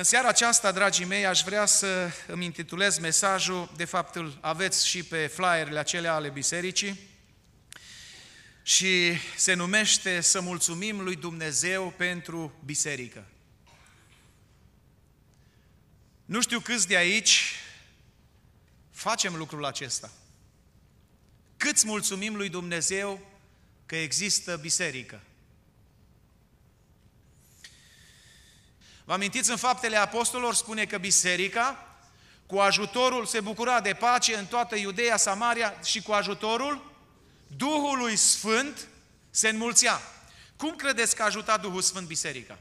În seara aceasta, dragii mei, aș vrea să îmi intitulez mesajul, de fapt îl aveți și pe flyerele acelea ale bisericii, și se numește Să mulțumim lui Dumnezeu pentru biserică. Nu știu câți de aici facem lucrul acesta. Câți mulțumim lui Dumnezeu că există biserică? Vă amintiți în Faptele Apostolilor spune că biserica cu ajutorul se bucura de pace în toată Iudeea, Samaria și cu ajutorul Duhului Sfânt se înmulțea. Cum credeți că a ajutat Duhul Sfânt biserica?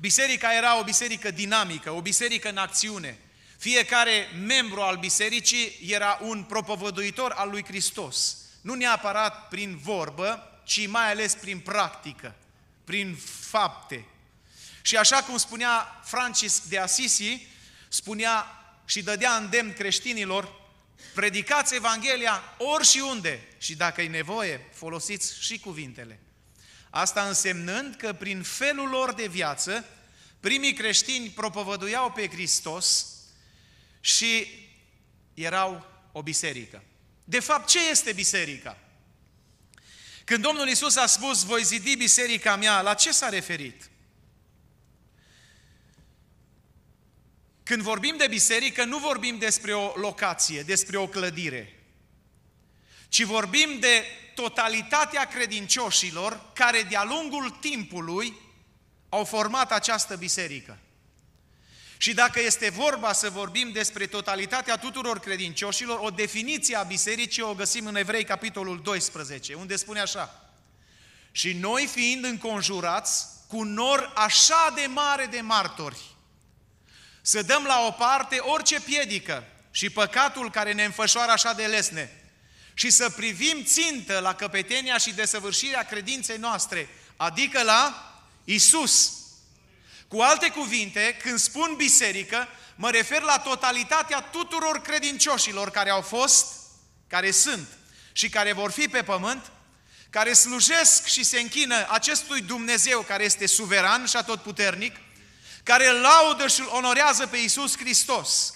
Biserica era o biserică dinamică, o biserică în acțiune. Fiecare membru al bisericii era un propovăduitor al lui Hristos. Nu neapărat prin vorbă, ci mai ales prin practică, prin fapte, și așa cum spunea Francis de Assisi, spunea și dădea îndemn creștinilor, predicați Evanghelia ori și unde și dacă e nevoie, folosiți și cuvintele. Asta însemnând că prin felul lor de viață, primii creștini propovăduiau pe Hristos și erau o biserică. De fapt, ce este biserica? Când Domnul Isus a spus, voi zidi biserica mea, la ce s-a referit? Când vorbim de biserică, nu vorbim despre o locație, despre o clădire, ci vorbim de totalitatea credincioșilor care de-a lungul timpului au format această biserică. Și dacă este vorba să vorbim despre totalitatea tuturor credincioșilor, o definiție a bisericii o găsim în Evrei, capitolul 12, unde spune așa. Și noi fiind înconjurați cu nor așa de mare de martori, să dăm la o parte orice piedică și păcatul care ne înfășoară așa de lesne și să privim țintă la căpetenia și desăvârșirea credinței noastre, adică la Isus. Cu alte cuvinte, când spun biserică, mă refer la totalitatea tuturor credincioșilor care au fost, care sunt și care vor fi pe pământ, care slujesc și se închină acestui Dumnezeu care este suveran și atotputernic, puternic, care îl laudă și îl onorează pe Iisus Hristos.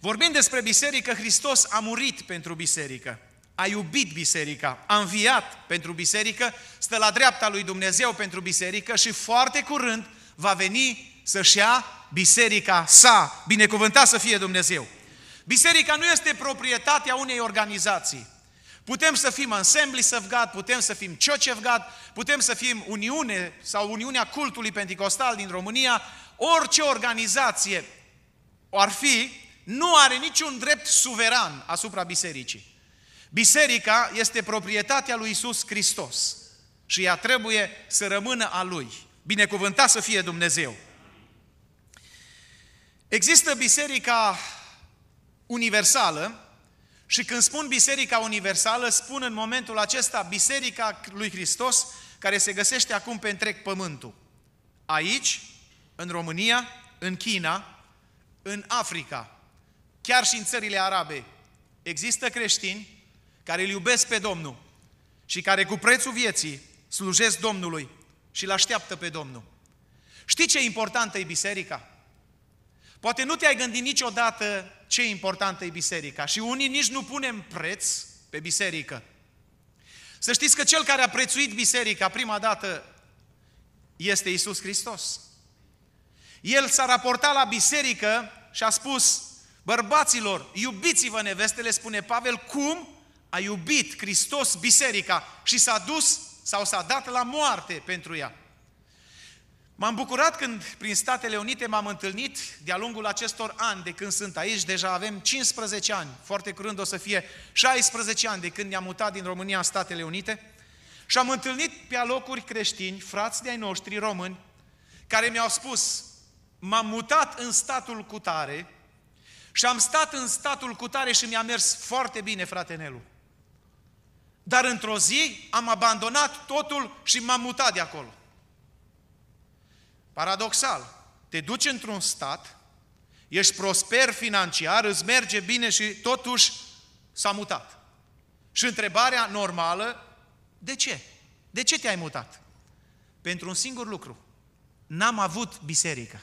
Vorbind despre biserică, Hristos a murit pentru biserică, a iubit biserica, a înviat pentru biserică, stă la dreapta lui Dumnezeu pentru biserică și foarte curând va veni să-și ia biserica sa, binecuvântat să fie Dumnezeu. Biserica nu este proprietatea unei organizații. Putem să fim Assemblies of God, putem să fim Church of God, putem să fim Uniune sau Uniunea Cultului Pentecostal din România, orice organizație ar fi, nu are niciun drept suveran asupra bisericii. Biserica este proprietatea lui Isus Hristos și ea trebuie să rămână a Lui. Binecuvântat să fie Dumnezeu! Există biserica universală, și când spun Biserica Universală, spun în momentul acesta Biserica lui Hristos, care se găsește acum pe întreg pământul. Aici, în România, în China, în Africa, chiar și în țările arabe, există creștini care îl iubesc pe Domnul și care cu prețul vieții slujesc Domnului și îl așteaptă pe Domnul. Știi ce importantă e biserica? Poate nu te-ai gândit niciodată ce importantă e biserica și unii nici nu punem preț pe biserică. Să știți că cel care a prețuit biserica prima dată este Isus Hristos. El s-a raportat la biserică și a spus, bărbaților, iubiți-vă nevestele, spune Pavel, cum a iubit Hristos biserica și s-a dus sau s-a dat la moarte pentru ea. M-am bucurat când prin Statele Unite m-am întâlnit de-a lungul acestor ani de când sunt aici, deja avem 15 ani, foarte curând o să fie 16 ani de când ne-am mutat din România în Statele Unite și am întâlnit pe alocuri creștini, frați de-ai noștri români, care mi-au spus, m-am mutat în statul Cutare și am stat în statul Cutare și mi-a mers foarte bine, frate Nelu. Dar într-o zi am abandonat totul și m-am mutat de acolo. Paradoxal, te duci într-un stat, ești prosper financiar, îți merge bine și totuși s-a mutat. Și întrebarea normală, de ce? De ce te-ai mutat? Pentru un singur lucru. N-am avut biserică.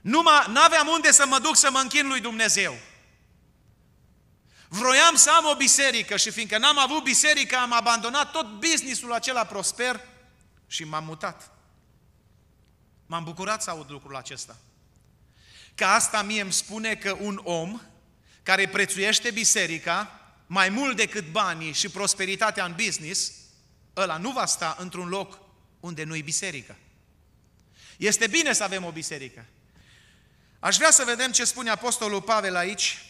Nu aveam unde să mă duc să mă închin lui Dumnezeu. Vroiam să am o biserică și fiindcă n-am avut biserică, am abandonat tot businessul acela prosper și m-am mutat. M-am bucurat să aud lucrul acesta. Că asta mie îmi spune că un om care prețuiește biserica mai mult decât banii și prosperitatea în business, ăla nu va sta într-un loc unde nu-i biserică. Este bine să avem o biserică. Aș vrea să vedem ce spune Apostolul Pavel aici,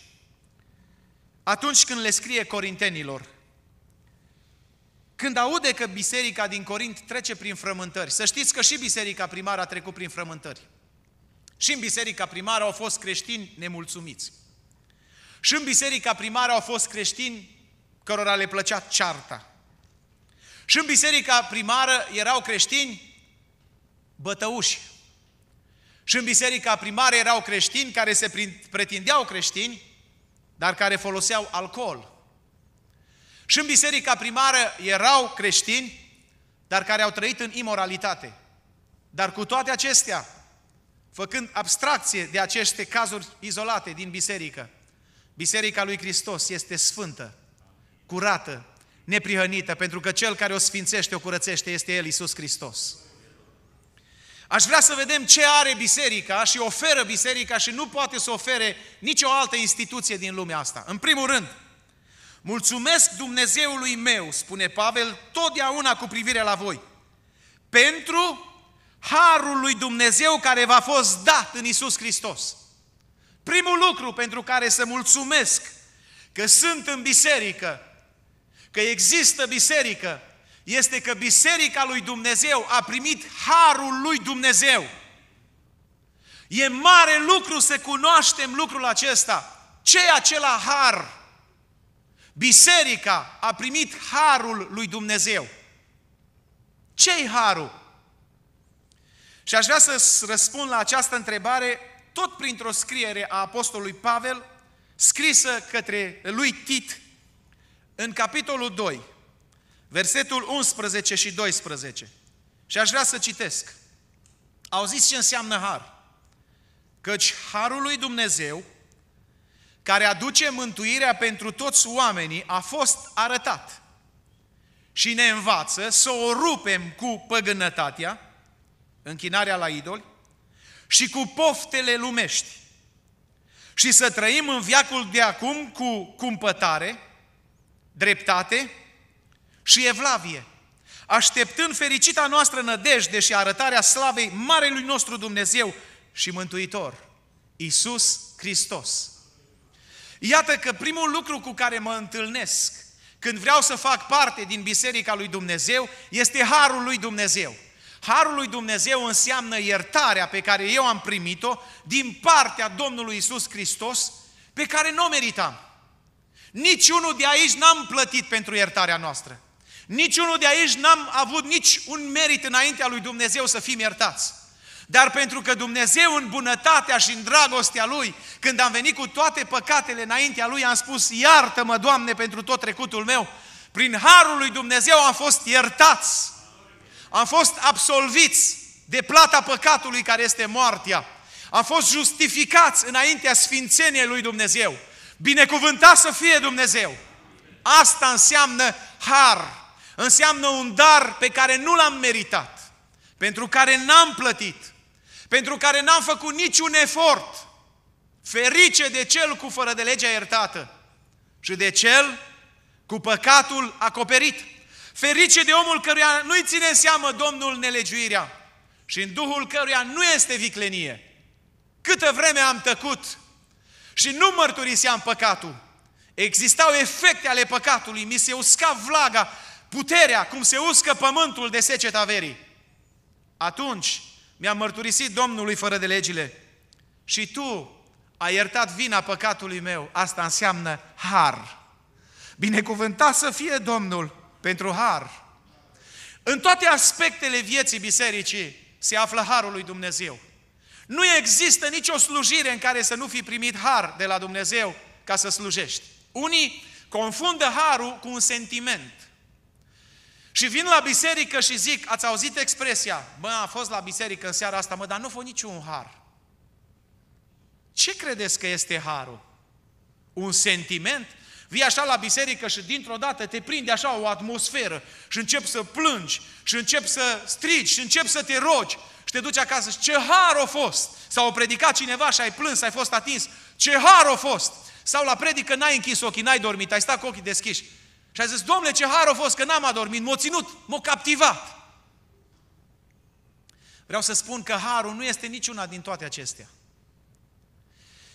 atunci când le scrie corintenilor, când aude că biserica din Corint trece prin frământări, să știți că și biserica primară a trecut prin frământări. Și în biserica primară au fost creștini nemulțumiți. Și în biserica primară au fost creștini cărora le plăcea cearta. Și în biserica primară erau creștini bătăuși. Și în biserica primară erau creștini care se pretindeau creștini, dar care foloseau alcool. Și în biserica primară erau creștini, dar care au trăit în imoralitate. Dar cu toate acestea, făcând abstracție de aceste cazuri izolate din biserică, Biserica lui Hristos este sfântă, curată, neprihănită, pentru că Cel care o sfințește, o curățește, este El, Iisus Hristos. Aș vrea să vedem ce are biserica și oferă biserica și nu poate să ofere nicio altă instituție din lumea asta. În primul rând, Mulțumesc Dumnezeului meu, spune Pavel, totdeauna cu privire la voi, pentru harul lui Dumnezeu care v-a fost dat în Isus Hristos. Primul lucru pentru care să mulțumesc că sunt în biserică, că există biserică, este că biserica lui Dumnezeu a primit harul lui Dumnezeu. E mare lucru să cunoaștem lucrul acesta. Ce e acela har? Biserica a primit harul lui Dumnezeu. Ce-i harul? Și aș vrea să răspund la această întrebare tot printr-o scriere a Apostolului Pavel, scrisă către lui Tit, în capitolul 2, versetul 11 și 12. Și aș vrea să citesc. Auziți ce înseamnă har? Căci harul lui Dumnezeu care aduce mântuirea pentru toți oamenii, a fost arătat. Și ne învață să o rupem cu păgânătatea, închinarea la idoli, și cu poftele lumești. Și să trăim în viacul de acum cu cumpătare, dreptate și evlavie, așteptând fericita noastră nădejde și arătarea slavei Marelui nostru Dumnezeu și Mântuitor, Isus Hristos. Iată că primul lucru cu care mă întâlnesc când vreau să fac parte din Biserica lui Dumnezeu este harul lui Dumnezeu. Harul lui Dumnezeu înseamnă iertarea pe care eu am primit-o din partea Domnului Isus Hristos, pe care nu o meritam. Niciunul de aici n-am plătit pentru iertarea noastră. Niciunul de aici n-am avut nici un merit înaintea lui Dumnezeu să fim iertați. Dar pentru că Dumnezeu în bunătatea și în dragostea Lui, când am venit cu toate păcatele înaintea Lui, am spus, iartă-mă, Doamne, pentru tot trecutul meu, prin harul lui Dumnezeu am fost iertați, am fost absolviți de plata păcatului care este moartea, am fost justificați înaintea sfințeniei lui Dumnezeu. Binecuvântat să fie Dumnezeu! Asta înseamnă har, înseamnă un dar pe care nu l-am meritat, pentru care n-am plătit, pentru care n-am făcut niciun efort, ferice de cel cu fără de legea iertată și de cel cu păcatul acoperit. Ferice de omul căruia nu-i ține seamă Domnul nelegiuirea și în Duhul căruia nu este viclenie. Câtă vreme am tăcut și nu mărturiseam păcatul, existau efecte ale păcatului, mi se usca vlaga, puterea, cum se uscă pământul de seceta verii. Atunci mi-am mărturisit Domnului fără de legile și Tu ai iertat vina păcatului meu. Asta înseamnă har. Binecuvântat să fie Domnul pentru har. În toate aspectele vieții bisericii se află harul lui Dumnezeu. Nu există nicio slujire în care să nu fi primit har de la Dumnezeu ca să slujești. Unii confundă harul cu un sentiment. Și vin la biserică și zic, ați auzit expresia, bă, am fost la biserică în seara asta, mă, dar nu fă niciun har. Ce credeți că este harul? Un sentiment? Vii așa la biserică și dintr-o dată te prinde așa o atmosferă și începi să plângi și începi să strigi și începi să te rogi și te duci acasă și ce har a fost! Sau o predicat cineva și ai plâns, ai fost atins, ce har a fost! Sau la predică n-ai închis ochii, n-ai dormit, ai stat cu ochii deschiși. Și a zis, domnule, ce har a fost că n-am adormit, m-a ținut, m-a captivat. Vreau să spun că harul nu este niciuna din toate acestea.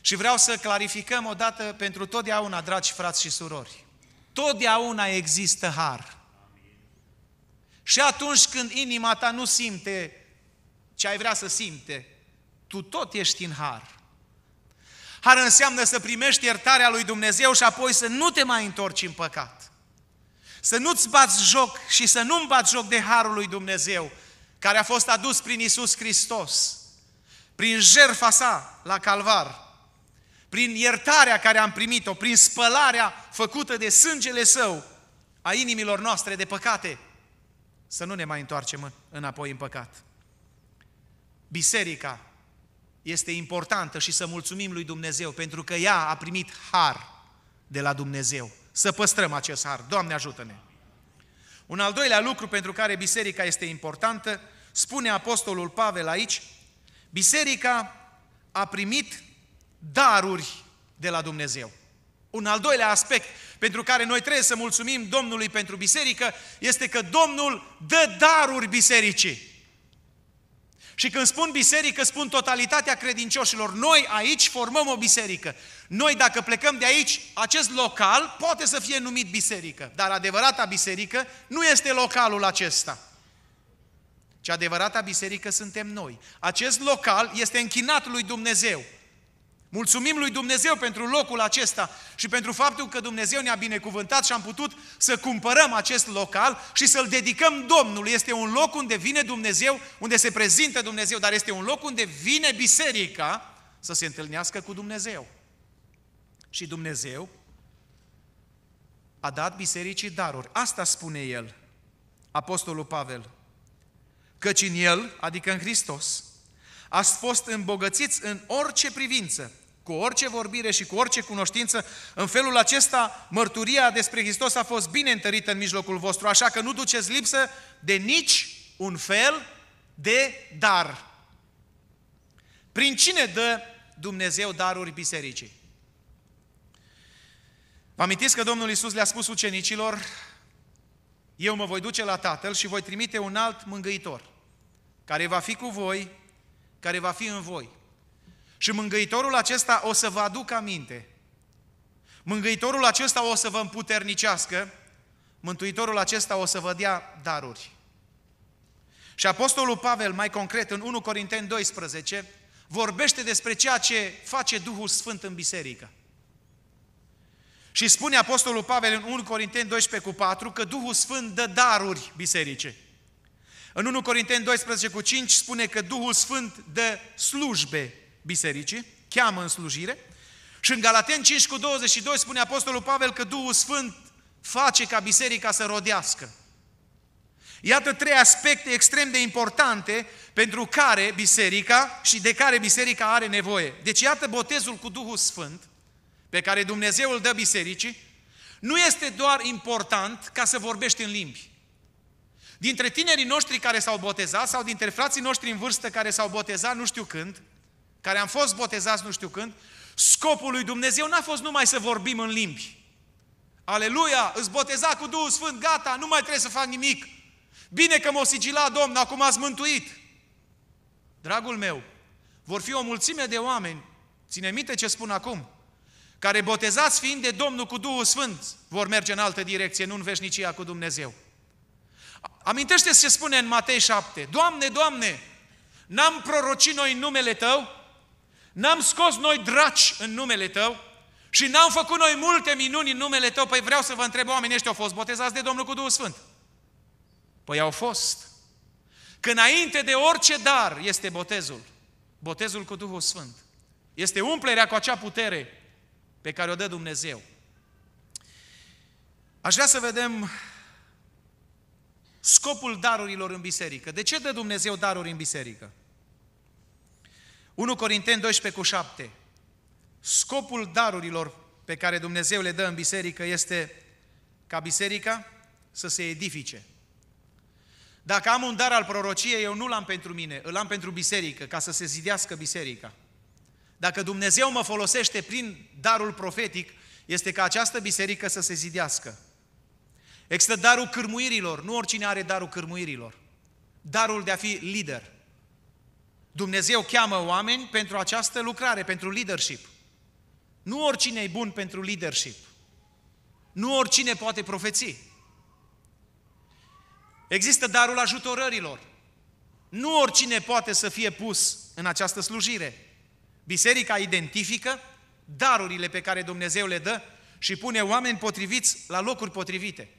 Și vreau să clarificăm o dată pentru totdeauna, dragi frați și surori. Totdeauna există har. Și atunci când inima ta nu simte ce ai vrea să simte, tu tot ești în har. Har înseamnă să primești iertarea lui Dumnezeu și apoi să nu te mai întorci în păcat. Să nu-ți bați joc și să nu-mi bați joc de Harul lui Dumnezeu, care a fost adus prin Isus Hristos, prin jertfa sa la calvar, prin iertarea care am primit-o, prin spălarea făcută de sângele său a inimilor noastre de păcate, să nu ne mai întoarcem înapoi în păcat. Biserica este importantă și să mulțumim lui Dumnezeu pentru că ea a primit har de la Dumnezeu să păstrăm acest har. Doamne ajută-ne! Un al doilea lucru pentru care biserica este importantă, spune Apostolul Pavel aici, biserica a primit daruri de la Dumnezeu. Un al doilea aspect pentru care noi trebuie să mulțumim Domnului pentru biserică este că Domnul dă daruri bisericii. Și când spun biserică, spun totalitatea credincioșilor. Noi aici formăm o biserică. Noi dacă plecăm de aici, acest local poate să fie numit biserică, dar adevărata biserică nu este localul acesta. Ce adevărata biserică suntem noi. Acest local este închinat lui Dumnezeu. Mulțumim lui Dumnezeu pentru locul acesta și pentru faptul că Dumnezeu ne-a binecuvântat și am putut să cumpărăm acest local și să-l dedicăm Domnului. Este un loc unde vine Dumnezeu, unde se prezintă Dumnezeu, dar este un loc unde vine biserica să se întâlnească cu Dumnezeu. Și Dumnezeu a dat bisericii daruri. Asta spune el, Apostolul Pavel. Căci în el, adică în Hristos, ați fost îmbogățiți în orice privință, cu orice vorbire și cu orice cunoștință, în felul acesta mărturia despre Hristos a fost bine întărită în mijlocul vostru, așa că nu duceți lipsă de nici un fel de dar. Prin cine dă Dumnezeu daruri bisericii? Vă amintiți că Domnul Isus le-a spus ucenicilor, eu mă voi duce la Tatăl și voi trimite un alt mângâitor, care va fi cu voi, care va fi în voi. Și mângâitorul acesta o să vă aducă aminte. Mângâitorul acesta o să vă împuternicească. Mântuitorul acesta o să vă dea daruri. Și Apostolul Pavel, mai concret, în 1 Corinteni 12, vorbește despre ceea ce face Duhul Sfânt în biserică. Și spune Apostolul Pavel în 1 Corinteni 12 cu 4 că Duhul Sfânt dă daruri biserice. În 1 Corinteni 12 cu 5 spune că Duhul Sfânt dă slujbe bisericii, cheamă în slujire. Și în Galaten 5 cu 22 spune Apostolul Pavel că Duhul Sfânt face ca biserica să rodească. Iată trei aspecte extrem de importante pentru care biserica și de care biserica are nevoie. Deci iată botezul cu Duhul Sfânt pe care Dumnezeu îl dă bisericii, nu este doar important ca să vorbești în limbi. Dintre tinerii noștri care s-au botezat sau dintre frații noștri în vârstă care s-au botezat nu știu când, care am fost botezați nu știu când, scopul lui Dumnezeu n-a fost numai să vorbim în limbi. Aleluia, îți boteza cu Duhul Sfânt, gata, nu mai trebuie să fac nimic. Bine că m-o sigila Domnul, acum ați mântuit. Dragul meu, vor fi o mulțime de oameni, ține minte ce spun acum, care botezați fiind de Domnul cu Duhul Sfânt, vor merge în altă direcție, nu în veșnicia cu Dumnezeu. Amintește ce spune în Matei 7. Doamne, Doamne, n-am prorocit noi în numele Tău? N-am scos noi draci în numele Tău și n-am făcut noi multe minuni în numele Tău. Păi vreau să vă întreb, oamenii ăștia au fost botezați de Domnul cu Duhul Sfânt? Păi au fost. Că înainte de orice dar este botezul. Botezul cu Duhul Sfânt. Este umplerea cu acea putere pe care o dă Dumnezeu. Aș vrea să vedem scopul darurilor în biserică. De ce dă Dumnezeu daruri în biserică? 1 Corinteni 12 cu 7. Scopul darurilor pe care Dumnezeu le dă în biserică este ca biserica să se edifice. Dacă am un dar al prorociei, eu nu l-am pentru mine, îl am pentru biserică, ca să se zidească biserica. Dacă Dumnezeu mă folosește prin darul profetic, este ca această biserică să se zidească. Există darul cârmuirilor, nu oricine are darul cârmuirilor. Darul de a fi lider. Dumnezeu cheamă oameni pentru această lucrare, pentru leadership. Nu oricine e bun pentru leadership. Nu oricine poate profeți. Există darul ajutorărilor. Nu oricine poate să fie pus în această slujire. Biserica identifică darurile pe care Dumnezeu le dă și pune oameni potriviți la locuri potrivite.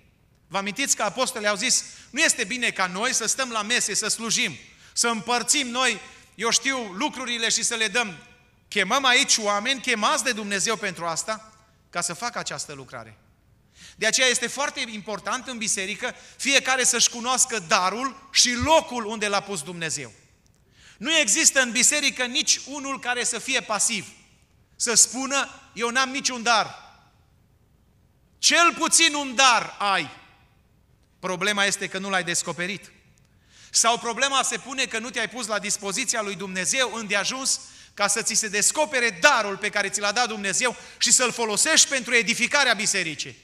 Vă amintiți că apostolii au zis, nu este bine ca noi să stăm la mese, să slujim, să împărțim noi eu știu lucrurile și să le dăm. Chemăm aici oameni chemați de Dumnezeu pentru asta, ca să facă această lucrare. De aceea este foarte important în biserică fiecare să-și cunoască darul și locul unde l-a pus Dumnezeu. Nu există în biserică nici unul care să fie pasiv, să spună, eu n-am niciun dar. Cel puțin un dar ai. Problema este că nu l-ai descoperit. Sau problema se pune că nu te-ai pus la dispoziția lui Dumnezeu îndeajuns ca să ți se descopere darul pe care ți l-a dat Dumnezeu și să-l folosești pentru edificarea bisericii.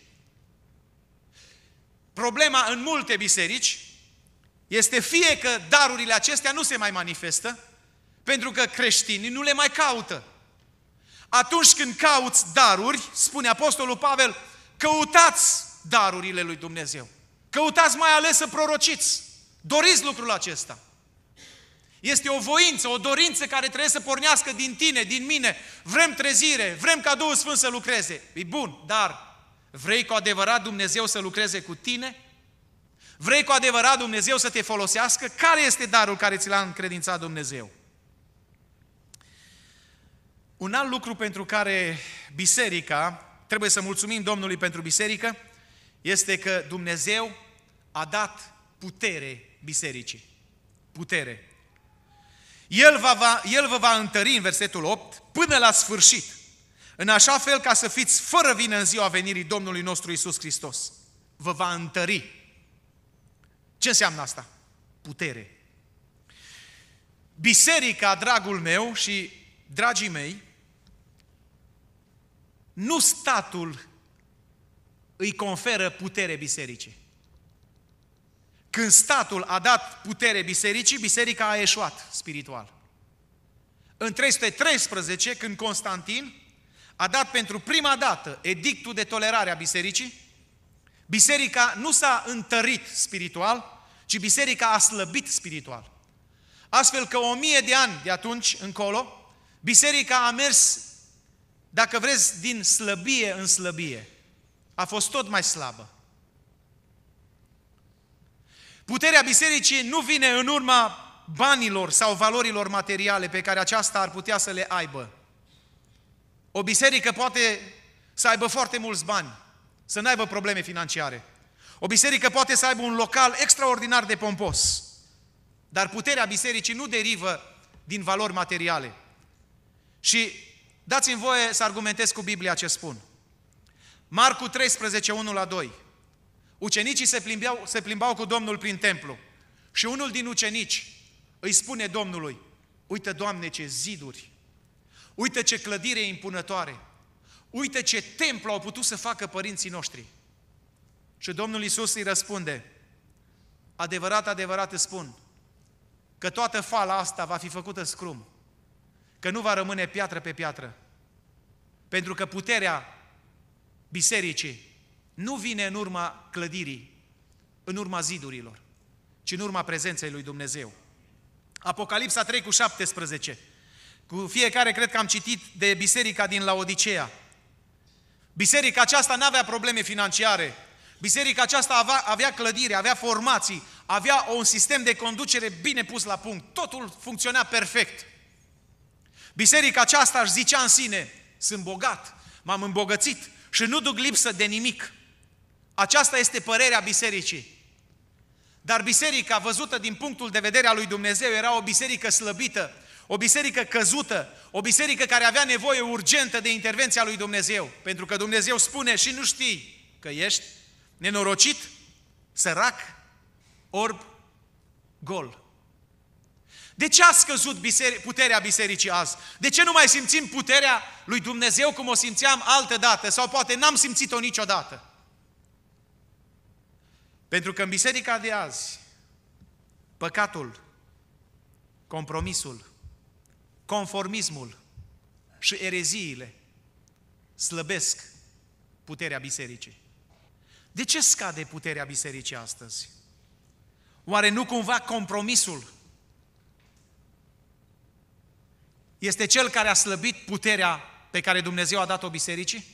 Problema în multe biserici este fie că darurile acestea nu se mai manifestă, pentru că creștinii nu le mai caută. Atunci când cauți daruri, spune Apostolul Pavel, căutați darurile lui Dumnezeu. Căutați mai ales să prorociți. Doriți lucrul acesta. Este o voință, o dorință care trebuie să pornească din tine, din mine. Vrem trezire, vrem ca Duhul Sfânt să lucreze. E bun, dar vrei cu adevărat Dumnezeu să lucreze cu tine? Vrei cu adevărat Dumnezeu să te folosească? Care este darul care ți l-a încredințat Dumnezeu? Un alt lucru pentru care biserica, trebuie să mulțumim Domnului pentru biserică, este că Dumnezeu a dat putere bisericii. Putere. El, va, va, el vă va întări în versetul 8 până la sfârșit, în așa fel ca să fiți fără vină în ziua venirii Domnului nostru Isus Hristos. Vă va întări. Ce înseamnă asta? Putere. Biserica, dragul meu și dragii mei, nu statul îi conferă putere bisericii. Când statul a dat putere bisericii, biserica a eșuat spiritual. În 313, când Constantin a dat pentru prima dată edictul de tolerare a bisericii, biserica nu s-a întărit spiritual, ci biserica a slăbit spiritual. Astfel că o mie de ani de atunci încolo, biserica a mers, dacă vreți, din slăbie în slăbie. A fost tot mai slabă. Puterea bisericii nu vine în urma banilor sau valorilor materiale pe care aceasta ar putea să le aibă. O biserică poate să aibă foarte mulți bani, să nu aibă probleme financiare. O biserică poate să aibă un local extraordinar de pompos, dar puterea bisericii nu derivă din valori materiale. Și dați-mi voie să argumentez cu Biblia ce spun. Marcu 13, 1 la 2. Ucenicii se plimbau, se plimbau cu Domnul prin templu. Și unul din ucenici îi spune Domnului, uite Doamne ce ziduri, uite ce clădire impunătoare, uite ce templu au putut să facă părinții noștri. Și Domnul Iisus îi răspunde, adevărat, adevărat îți spun, că toată fala asta va fi făcută scrum, că nu va rămâne piatră pe piatră, pentru că puterea bisericii nu vine în urma clădirii, în urma zidurilor, ci în urma prezenței lui Dumnezeu. Apocalipsa 3 cu 17. Cu fiecare cred că am citit de biserica din Laodicea. Biserica aceasta nu avea probleme financiare. Biserica aceasta avea, avea clădire, avea formații, avea un sistem de conducere bine pus la punct. Totul funcționa perfect. Biserica aceasta își zicea în sine, sunt bogat, m-am îmbogățit și nu duc lipsă de nimic. Aceasta este părerea bisericii. Dar biserica văzută din punctul de vedere al lui Dumnezeu era o biserică slăbită, o biserică căzută, o biserică care avea nevoie urgentă de intervenția lui Dumnezeu. Pentru că Dumnezeu spune și nu știi că ești nenorocit, sărac, orb, gol. De ce a scăzut puterea bisericii azi? De ce nu mai simțim puterea lui Dumnezeu cum o simțeam altă dată? Sau poate n-am simțit-o niciodată? Pentru că în biserica de azi, păcatul, compromisul, conformismul și ereziile slăbesc puterea bisericii. De ce scade puterea bisericii astăzi? Oare nu cumva compromisul este cel care a slăbit puterea pe care Dumnezeu a dat-o bisericii?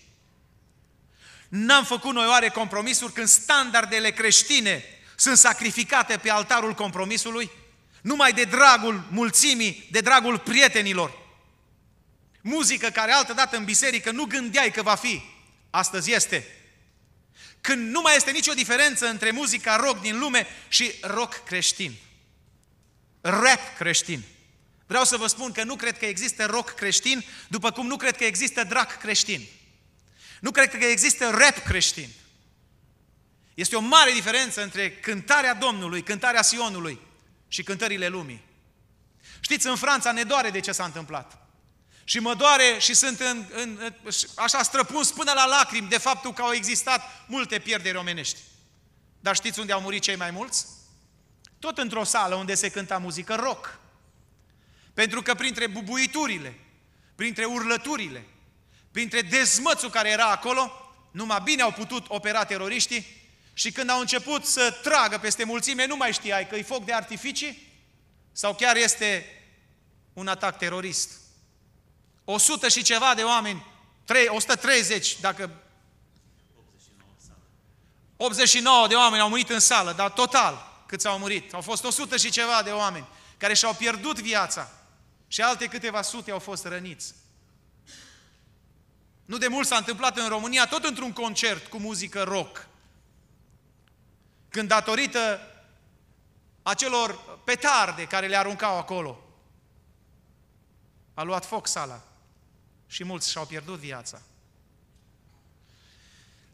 N-am făcut noi oare compromisuri când standardele creștine sunt sacrificate pe altarul compromisului? Numai de dragul mulțimii, de dragul prietenilor. Muzică care altădată în biserică nu gândeai că va fi, astăzi este. Când nu mai este nicio diferență între muzica rock din lume și rock creștin. Rap creștin. Vreau să vă spun că nu cred că există rock creștin, după cum nu cred că există drag creștin. Nu cred că există rap creștin. Este o mare diferență între cântarea Domnului, cântarea Sionului și cântările lumii. Știți, în Franța ne doare de ce s-a întâmplat. Și mă doare și sunt în, în, așa străpuns până la lacrimi de faptul că au existat multe pierderi omenești. Dar știți unde au murit cei mai mulți? Tot într-o sală unde se cânta muzică rock. Pentru că printre bubuiturile, printre urlăturile, printre dezmățul care era acolo, numai bine au putut opera teroriștii și când au început să tragă peste mulțime, nu mai știai că e foc de artificii sau chiar este un atac terorist. O sută și ceva de oameni, 3, 130, dacă 89 de oameni au murit în sală, dar total câți au murit. Au fost 100 și ceva de oameni care și-au pierdut viața și alte câteva sute au fost răniți. Nu de mult s-a întâmplat în România, tot într-un concert cu muzică rock. Când datorită acelor petarde care le aruncau acolo, a luat foc sala și mulți și-au pierdut viața.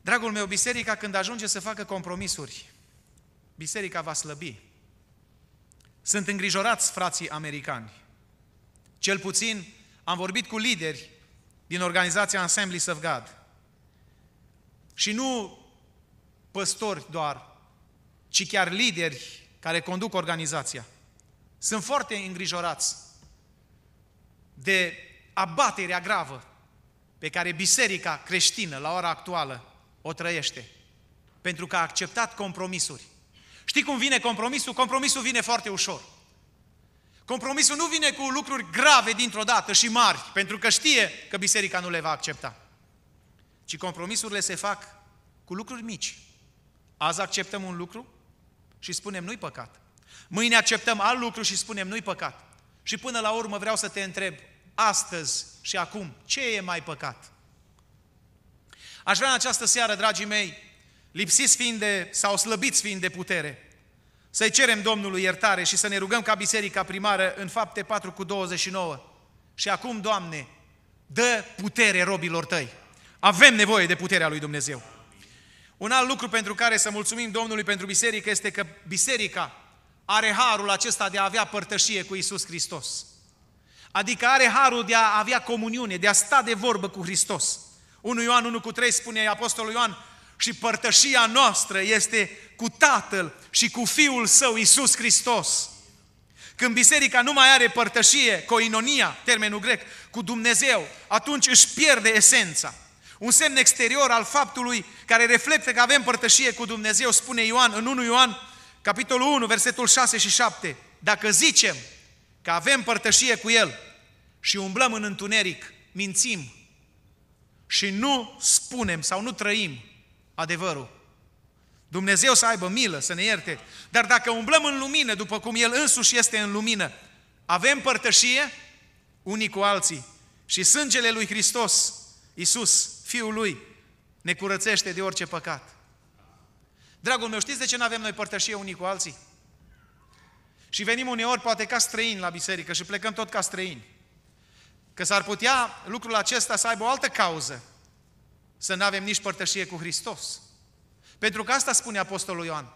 Dragul meu, biserica când ajunge să facă compromisuri, biserica va slăbi. Sunt îngrijorați frații americani. Cel puțin am vorbit cu lideri din organizația Assemblies of God. Și nu păstori doar, ci chiar lideri care conduc organizația. Sunt foarte îngrijorați de abaterea gravă pe care biserica creștină la ora actuală o trăiește, pentru că a acceptat compromisuri. Știi cum vine compromisul? Compromisul vine foarte ușor. Compromisul nu vine cu lucruri grave dintr-o dată și mari, pentru că știe că biserica nu le va accepta. Ci compromisurile se fac cu lucruri mici. Azi acceptăm un lucru și spunem nu-i păcat. Mâine acceptăm alt lucru și spunem nu-i păcat. Și până la urmă vreau să te întreb, astăzi și acum, ce e mai păcat? Aș vrea în această seară, dragii mei, lipsiți fiind de, sau slăbiți fiind de putere, să-i cerem Domnului iertare și să ne rugăm ca biserica primară în fapte 4 cu 29. Și acum, Doamne, dă putere robilor Tăi. Avem nevoie de puterea lui Dumnezeu. Un alt lucru pentru care să mulțumim Domnului pentru biserică este că biserica are harul acesta de a avea părtășie cu Isus Hristos. Adică are harul de a avea comuniune, de a sta de vorbă cu Hristos. 1 Ioan 1 cu 3 spune Apostolul Ioan, și părtășia noastră este cu Tatăl și cu Fiul Său, Isus Hristos. Când biserica nu mai are părtășie, coinonia, termenul grec, cu Dumnezeu, atunci își pierde esența. Un semn exterior al faptului care reflectă că avem părtășie cu Dumnezeu, spune Ioan în 1 Ioan, capitolul 1, versetul 6 și 7. Dacă zicem că avem părtășie cu El și umblăm în întuneric, mințim și nu spunem sau nu trăim adevărul. Dumnezeu să aibă milă, să ne ierte. Dar dacă umblăm în lumină, după cum El însuși este în lumină, avem părtășie unii cu alții. Și sângele lui Hristos, Isus, Fiul Lui, ne curățește de orice păcat. Dragul meu, știți de ce nu avem noi părtășie unii cu alții? Și venim uneori poate ca străini la biserică și plecăm tot ca străini. Că s-ar putea lucrul acesta să aibă o altă cauză să nu avem nici părtășie cu Hristos. Pentru că asta spune Apostolul Ioan.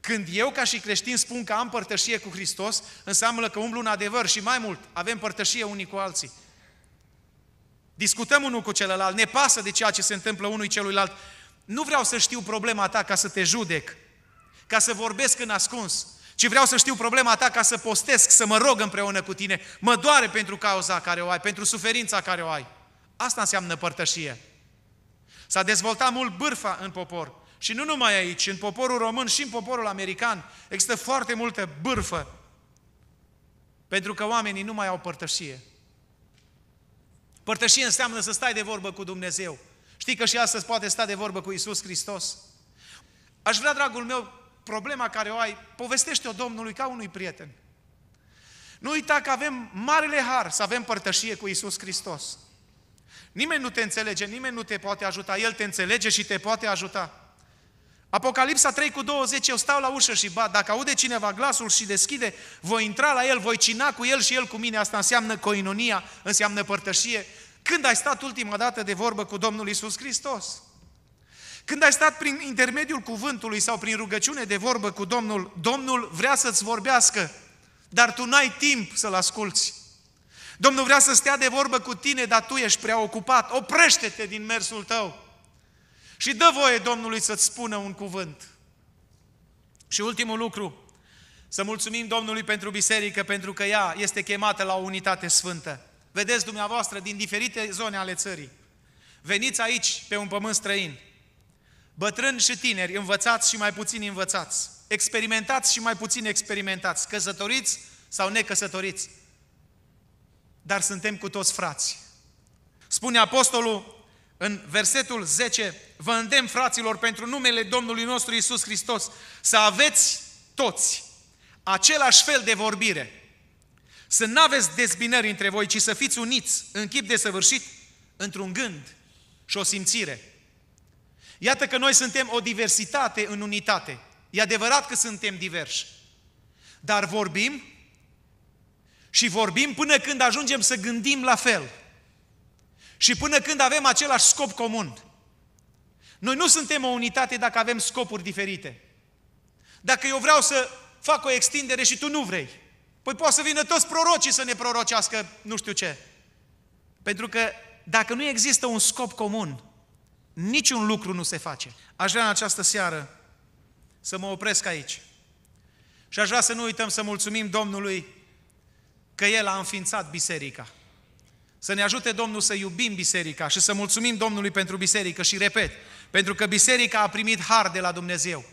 Când eu, ca și creștin, spun că am părtășie cu Hristos, înseamnă că umblu în adevăr și mai mult, avem părtășie unii cu alții. Discutăm unul cu celălalt, ne pasă de ceea ce se întâmplă unui celuilalt. Nu vreau să știu problema ta ca să te judec, ca să vorbesc în ascuns, ci vreau să știu problema ta ca să postesc, să mă rog împreună cu tine. Mă doare pentru cauza care o ai, pentru suferința care o ai. Asta înseamnă părtășie. S-a dezvoltat mult bârfa în popor. Și nu numai aici, în poporul român și în poporul american există foarte multă bârfă. Pentru că oamenii nu mai au părtășie. Părtășie înseamnă să stai de vorbă cu Dumnezeu. Știi că și astăzi poate sta de vorbă cu Isus Hristos. Aș vrea, dragul meu, problema care o ai, povestește-o Domnului ca unui prieten. Nu uita că avem marele har să avem părtășie cu Isus Hristos. Nimeni nu te înțelege, nimeni nu te poate ajuta. El te înțelege și te poate ajuta. Apocalipsa 3 cu 20, eu stau la ușă și bat, dacă aude cineva glasul și deschide, voi intra la el, voi cina cu el și el cu mine. Asta înseamnă coinonia, înseamnă părtășie. Când ai stat ultima dată de vorbă cu Domnul Isus Hristos? Când ai stat prin intermediul cuvântului sau prin rugăciune de vorbă cu Domnul, Domnul vrea să-ți vorbească, dar tu n-ai timp să-L asculți. Domnul vrea să stea de vorbă cu tine, dar tu ești prea ocupat. Oprește-te din mersul tău. Și dă voie Domnului să-ți spună un cuvânt. Și ultimul lucru, să mulțumim Domnului pentru biserică, pentru că ea este chemată la o unitate sfântă. Vedeți dumneavoastră din diferite zone ale țării. Veniți aici pe un pământ străin. Bătrâni și tineri, învățați și mai puțin învățați. Experimentați și mai puțin experimentați. Căsătoriți sau necăsătoriți dar suntem cu toți frați. Spune apostolul în versetul 10, vă îndemn fraților pentru numele Domnului nostru Isus Hristos să aveți toți același fel de vorbire, să nu aveți dezbinări între voi, ci să fiți uniți în chip de săvârșit, într-un gând și o simțire. Iată că noi suntem o diversitate în unitate. E adevărat că suntem diversi, dar vorbim și vorbim până când ajungem să gândim la fel. Și până când avem același scop comun. Noi nu suntem o unitate dacă avem scopuri diferite. Dacă eu vreau să fac o extindere și tu nu vrei, păi poate să vină toți prorocii să ne prorocească nu știu ce. Pentru că dacă nu există un scop comun, niciun lucru nu se face. Aș vrea în această seară să mă opresc aici. Și aș vrea să nu uităm să mulțumim Domnului că El a înființat biserica. Să ne ajute Domnul să iubim biserica și să mulțumim Domnului pentru biserică și repet, pentru că biserica a primit har de la Dumnezeu.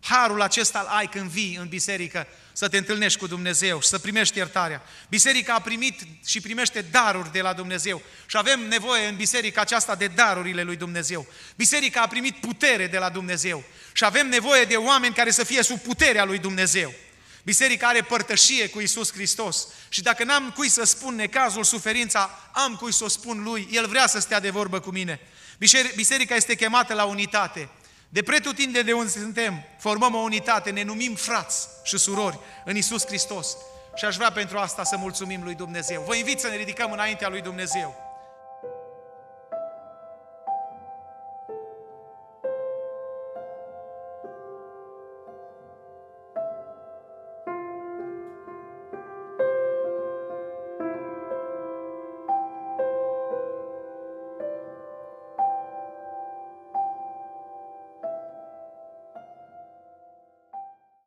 Harul acesta îl ai când vii în biserică să te întâlnești cu Dumnezeu și să primești iertarea. Biserica a primit și primește daruri de la Dumnezeu și avem nevoie în biserica aceasta de darurile lui Dumnezeu. Biserica a primit putere de la Dumnezeu și avem nevoie de oameni care să fie sub puterea lui Dumnezeu. Biserica are părtășie cu Isus Hristos. Și dacă n-am cui să spun necazul, suferința, am cui să o spun Lui. El vrea să stea de vorbă cu mine. Biserica este chemată la unitate. De pretutinde de unde suntem, formăm o unitate, ne numim frați și surori în Isus Hristos. Și aș vrea pentru asta să mulțumim lui Dumnezeu. Vă invit să ne ridicăm înaintea lui Dumnezeu.